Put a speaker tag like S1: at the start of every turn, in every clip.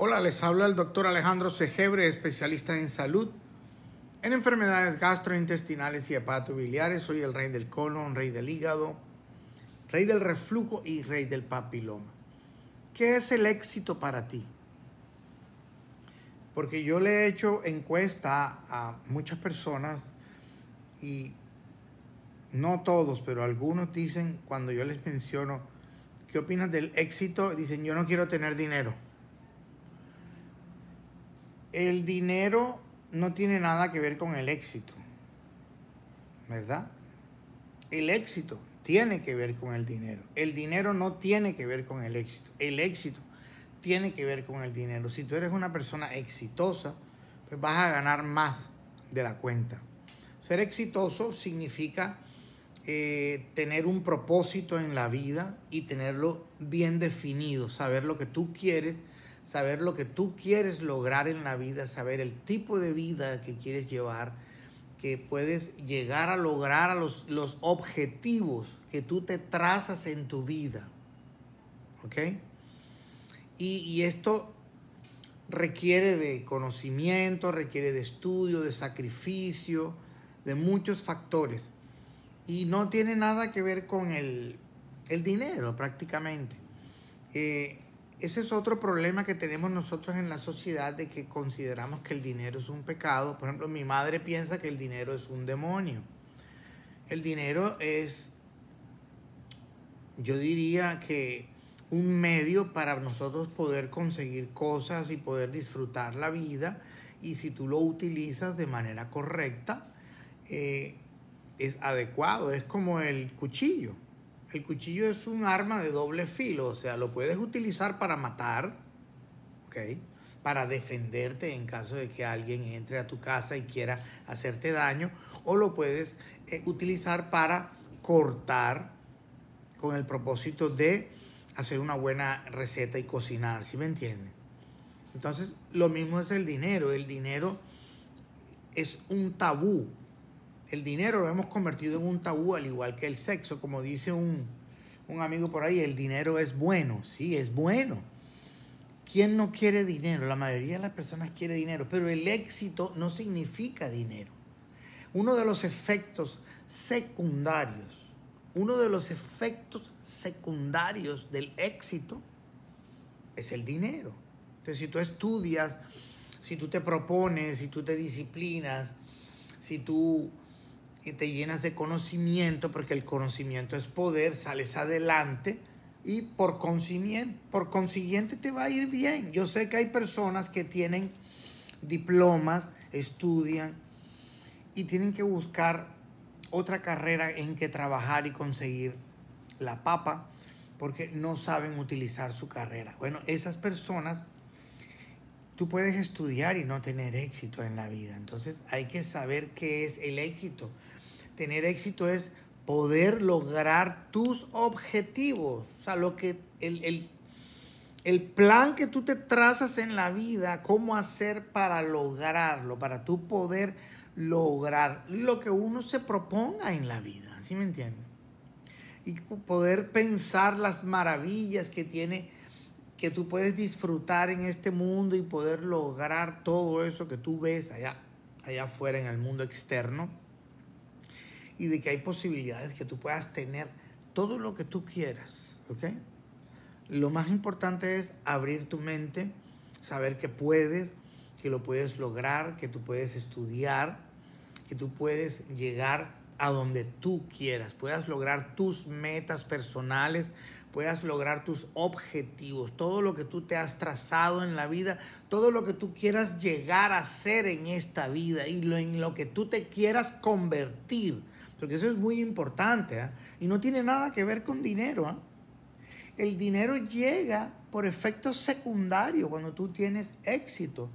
S1: Hola, les habla el doctor Alejandro Segebre, especialista en salud, en enfermedades gastrointestinales y biliares. Soy el rey del colon, rey del hígado, rey del reflujo y rey del papiloma. ¿Qué es el éxito para ti? Porque yo le he hecho encuesta a muchas personas y no todos, pero algunos dicen cuando yo les menciono, ¿qué opinas del éxito? Dicen, yo no quiero tener dinero el dinero no tiene nada que ver con el éxito, ¿verdad? El éxito tiene que ver con el dinero. El dinero no tiene que ver con el éxito. El éxito tiene que ver con el dinero. Si tú eres una persona exitosa, pues vas a ganar más de la cuenta. Ser exitoso significa eh, tener un propósito en la vida y tenerlo bien definido, saber lo que tú quieres saber lo que tú quieres lograr en la vida, saber el tipo de vida que quieres llevar, que puedes llegar a lograr a los, los objetivos que tú te trazas en tu vida. ¿Ok? Y, esto requiere de conocimiento, requiere de estudio, de sacrificio, de muchos factores. Y no tiene nada que ver con el, el dinero prácticamente. Eh, ese es otro problema que tenemos nosotros en la sociedad de que consideramos que el dinero es un pecado. Por ejemplo, mi madre piensa que el dinero es un demonio. El dinero es, yo diría que un medio para nosotros poder conseguir cosas y poder disfrutar la vida. Y si tú lo utilizas de manera correcta, eh, es adecuado. Es como el cuchillo el cuchillo es un arma de doble filo, o sea, lo puedes utilizar para matar, ¿ok? Para defenderte en caso de que alguien entre a tu casa y quiera hacerte daño, o lo puedes eh, utilizar para cortar con el propósito de hacer una buena receta y cocinar, si me entienden? Entonces, lo mismo es el dinero, el dinero es un tabú el dinero lo hemos convertido en un tabú, al igual que el sexo, como dice un, amigo por ahí, el dinero es bueno, sí, es bueno. ¿Quién no quiere dinero? La mayoría de las personas quiere dinero, pero el éxito no significa dinero. Uno de los efectos secundarios, uno de los efectos secundarios del éxito es el dinero. Entonces, si tú estudias, si tú te propones, si tú te disciplinas, si tú te llenas de conocimiento, porque el conocimiento es poder, sales adelante y por consiguiente, por consiguiente te va a ir bien. Yo sé que hay personas que tienen diplomas, estudian y tienen que buscar otra carrera en que trabajar y conseguir la papa porque no saben utilizar su carrera. Bueno, esas personas, tú puedes estudiar y no tener éxito en la vida. Entonces hay que saber qué es el éxito tener éxito es poder lograr tus objetivos. O sea, lo que el, el, plan que tú te trazas en la vida, cómo hacer para lograrlo, para tú poder lograr lo que uno se proponga en la vida. ¿Sí me entiendes? Y poder pensar las maravillas que tiene, que tú puedes disfrutar en este mundo y poder lograr todo eso que tú ves allá, allá afuera en el mundo externo y de que hay posibilidades que tú puedas tener todo lo que tú quieras, ¿ok? Lo más importante es abrir tu mente, saber que puedes, que lo puedes lograr, que tú puedes estudiar, que tú puedes llegar a donde tú quieras, puedas lograr tus metas personales, puedas lograr tus objetivos, todo lo que tú te has trazado en la vida, todo lo que tú quieras llegar a ser en esta vida y lo, en lo que tú te quieras convertir porque eso es muy importante, ¿eh? y no tiene nada que ver con dinero. ¿eh? El dinero llega por efecto secundario cuando tú tienes éxito.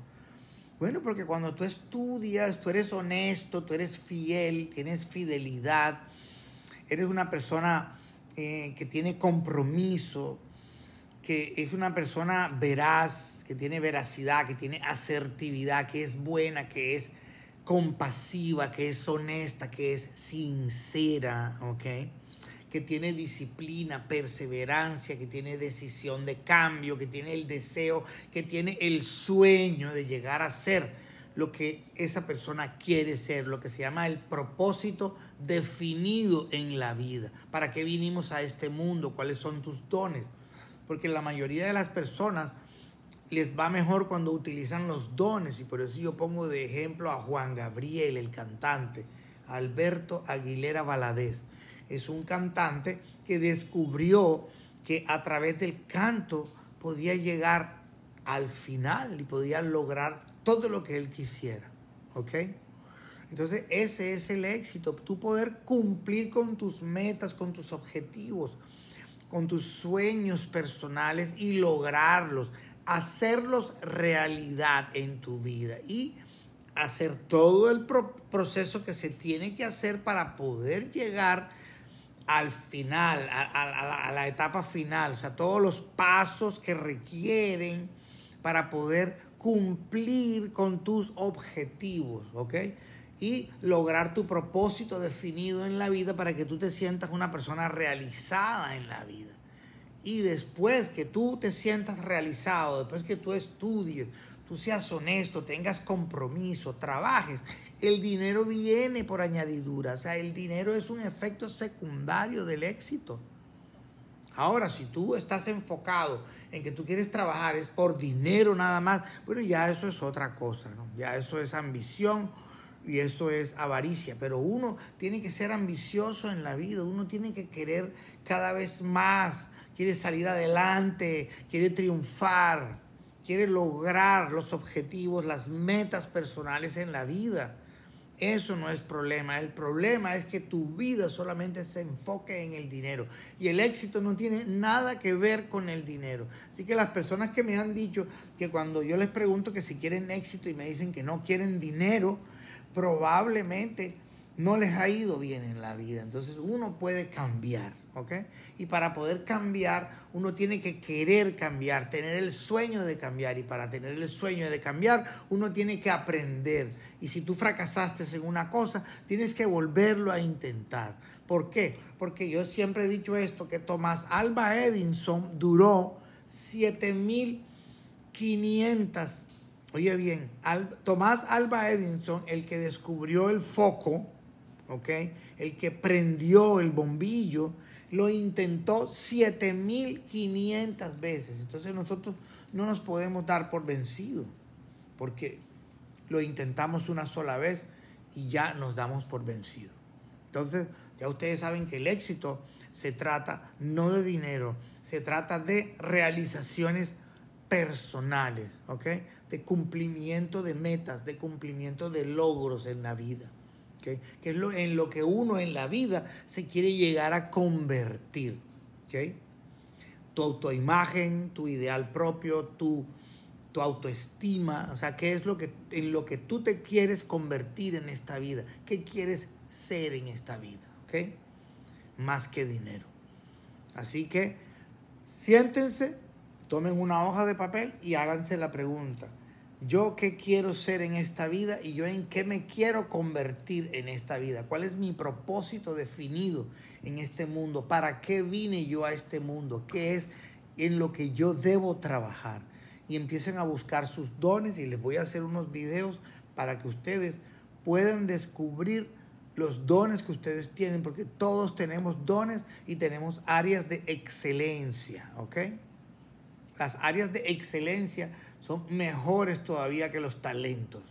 S1: Bueno, porque cuando tú estudias, tú eres honesto, tú eres fiel, tienes fidelidad, eres una persona eh, que tiene compromiso, que es una persona veraz, que tiene veracidad, que tiene asertividad, que es buena, que es compasiva, que es honesta, que es sincera, ¿ok? Que tiene disciplina, perseverancia, que tiene decisión de cambio, que tiene el deseo, que tiene el sueño de llegar a ser lo que esa persona quiere ser, lo que se llama el propósito definido en la vida. ¿Para qué vinimos a este mundo? ¿Cuáles son tus dones? Porque la mayoría de las personas les va mejor cuando utilizan los dones y por eso yo pongo de ejemplo a Juan Gabriel, el cantante, Alberto Aguilera Valadez. Es un cantante que descubrió que a través del canto podía llegar al final y podía lograr todo lo que él quisiera. ¿Ok? Entonces ese es el éxito, tú poder cumplir con tus metas, con tus objetivos, con tus sueños personales y lograrlos hacerlos realidad en tu vida y hacer todo el proceso que se tiene que hacer para poder llegar al final, a, la, etapa final, o sea, todos los pasos que requieren para poder cumplir con tus objetivos, ¿ok? Y lograr tu propósito definido en la vida para que tú te sientas una persona realizada en la vida. Y después que tú te sientas realizado, después que tú estudies, tú seas honesto, tengas compromiso, trabajes, el dinero viene por añadidura. O sea, el dinero es un efecto secundario del éxito. Ahora, si tú estás enfocado en que tú quieres trabajar es por dinero nada más, bueno, ya eso es otra cosa, Ya eso es ambición y eso es avaricia. Pero uno tiene que ser ambicioso en la vida, uno tiene que querer cada vez más quiere salir adelante, quiere triunfar, quiere lograr los objetivos, las metas personales en la vida. Eso no es problema. El problema es que tu vida solamente se enfoque en el dinero. Y el éxito no tiene nada que ver con el dinero. Así que las personas que me han dicho que cuando yo les pregunto que si quieren éxito y me dicen que no quieren dinero, probablemente no les ha ido bien en la vida. Entonces uno puede cambiar, ¿ok? Y para poder cambiar, uno tiene que querer cambiar, tener el sueño de cambiar. Y para tener el sueño de cambiar, uno tiene que aprender. Y si tú fracasaste en una cosa, tienes que volverlo a intentar. ¿Por qué? Porque yo siempre he dicho esto, que Tomás Alba Edison duró 7500. Oye bien, Tomás Alba Edison, el que descubrió el foco, el que prendió el bombillo lo intentó 7.500 veces. Entonces nosotros no nos podemos dar por vencido, porque lo intentamos una sola vez y ya nos damos por vencido. Entonces, ya ustedes saben que el éxito se trata no de dinero, se trata de realizaciones personales, De cumplimiento de metas, de cumplimiento de logros en la vida. ¿Qué es lo, en lo que uno en la vida se quiere llegar a convertir. Tu autoimagen, tu ideal propio, tu, autoestima, o sea, qué es lo que, en lo que tú te quieres convertir en esta vida, qué quieres ser en esta vida, Más que dinero. Así que siéntense, tomen una hoja de papel y háganse la pregunta yo qué quiero ser en esta vida y yo en qué me quiero convertir en esta vida, cuál es mi propósito definido en este mundo, para qué vine yo a este mundo, qué es en lo que yo debo trabajar. Y empiecen a buscar sus dones y les voy a hacer unos videos para que ustedes puedan descubrir los dones que ustedes tienen, porque todos tenemos dones y tenemos áreas de excelencia, ¿ok? Las áreas de excelencia son mejores todavía que los talentos.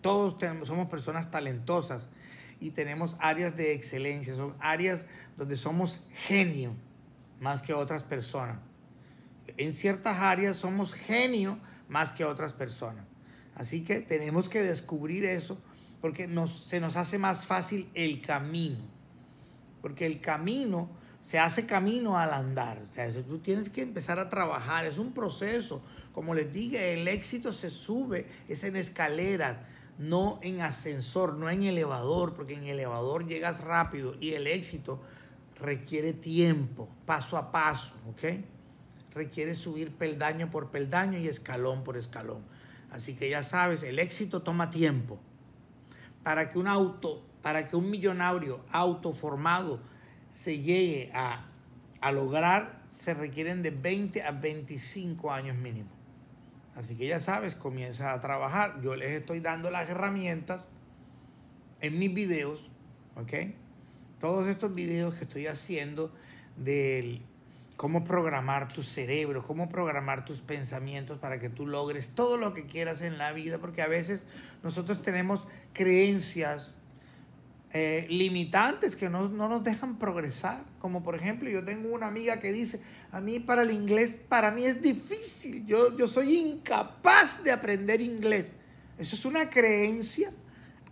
S1: Todos tenemos, somos personas talentosas y tenemos áreas de excelencia, son áreas donde somos genio más que otras personas. En ciertas áreas somos genio más que otras personas. Así que tenemos que descubrir eso porque nos, se nos hace más fácil el camino. Porque el camino se hace camino al andar. O sea, tú tienes que empezar a trabajar, es un proceso. Como les dije, el éxito se sube, es en escaleras, no en ascensor, no en elevador, porque en elevador llegas rápido y el éxito requiere tiempo, paso a paso, ¿ok? Requiere subir peldaño por peldaño y escalón por escalón. Así que ya sabes, el éxito toma tiempo. Para que un auto, para que un millonario autoformado se llegue a, lograr, se requieren de 20 a 25 años mínimo. Así que ya sabes, comienza a trabajar. Yo les estoy dando las herramientas en mis videos, ¿ok? Todos estos videos que estoy haciendo del cómo programar tu cerebro, cómo programar tus pensamientos para que tú logres todo lo que quieras en la vida, porque a veces nosotros tenemos creencias eh, limitantes que no, nos dejan progresar. Como por ejemplo, yo tengo una amiga que dice, a mí para el inglés, para mí es difícil, yo, yo soy incapaz de aprender inglés. Eso es una creencia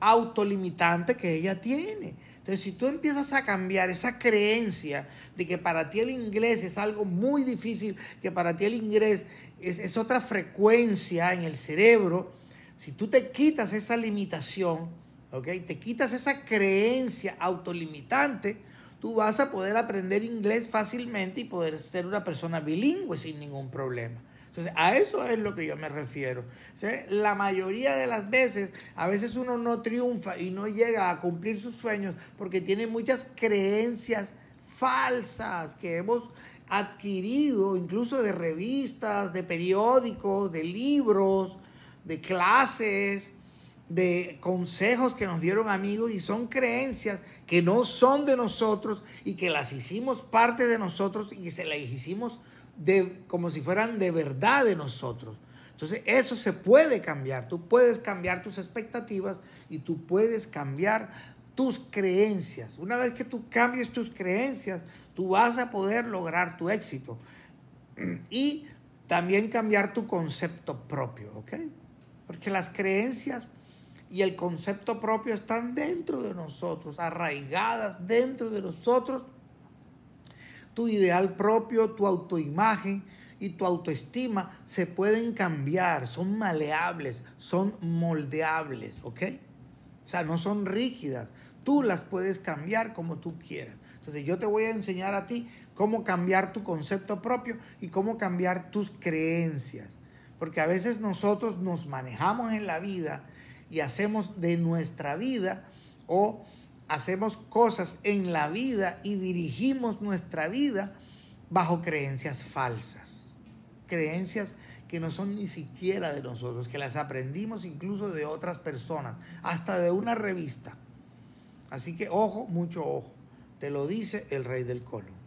S1: autolimitante que ella tiene. Entonces, si tú empiezas a cambiar esa creencia de que para ti el inglés es algo muy difícil, que para ti el inglés es, es otra frecuencia en el cerebro, si tú te quitas esa limitación, te quitas esa creencia autolimitante, tú vas a poder aprender inglés fácilmente y poder ser una persona bilingüe sin ningún problema. Entonces, a eso es lo que yo me refiero. la mayoría de las veces, a veces uno no triunfa y no llega a cumplir sus sueños porque tiene muchas creencias falsas que hemos adquirido, incluso de revistas, de periódicos, de libros, de clases, de consejos que nos dieron amigos y son creencias que no son de nosotros y que las hicimos parte de nosotros y se las hicimos de, como si fueran de verdad de nosotros. Entonces eso se puede cambiar. Tú puedes cambiar tus expectativas y tú puedes cambiar tus creencias. Una vez que tú cambies tus creencias, tú vas a poder lograr tu éxito. Y también cambiar tu concepto propio, ¿ok? Porque las creencias y el concepto propio están dentro de nosotros, arraigadas dentro de nosotros. Tu ideal propio, tu autoimagen y tu autoestima se pueden cambiar, son maleables, son moldeables, ¿ok? O sea, no son rígidas. Tú las puedes cambiar como tú quieras. Entonces yo te voy a enseñar a ti cómo cambiar tu concepto propio y cómo cambiar tus creencias. Porque a veces nosotros nos manejamos en la vida y hacemos de nuestra vida o hacemos cosas en la vida y dirigimos nuestra vida bajo creencias falsas, creencias que no son ni siquiera de nosotros, que las aprendimos incluso de otras personas, hasta de una revista. Así que ojo, mucho ojo, te lo dice el rey del colon.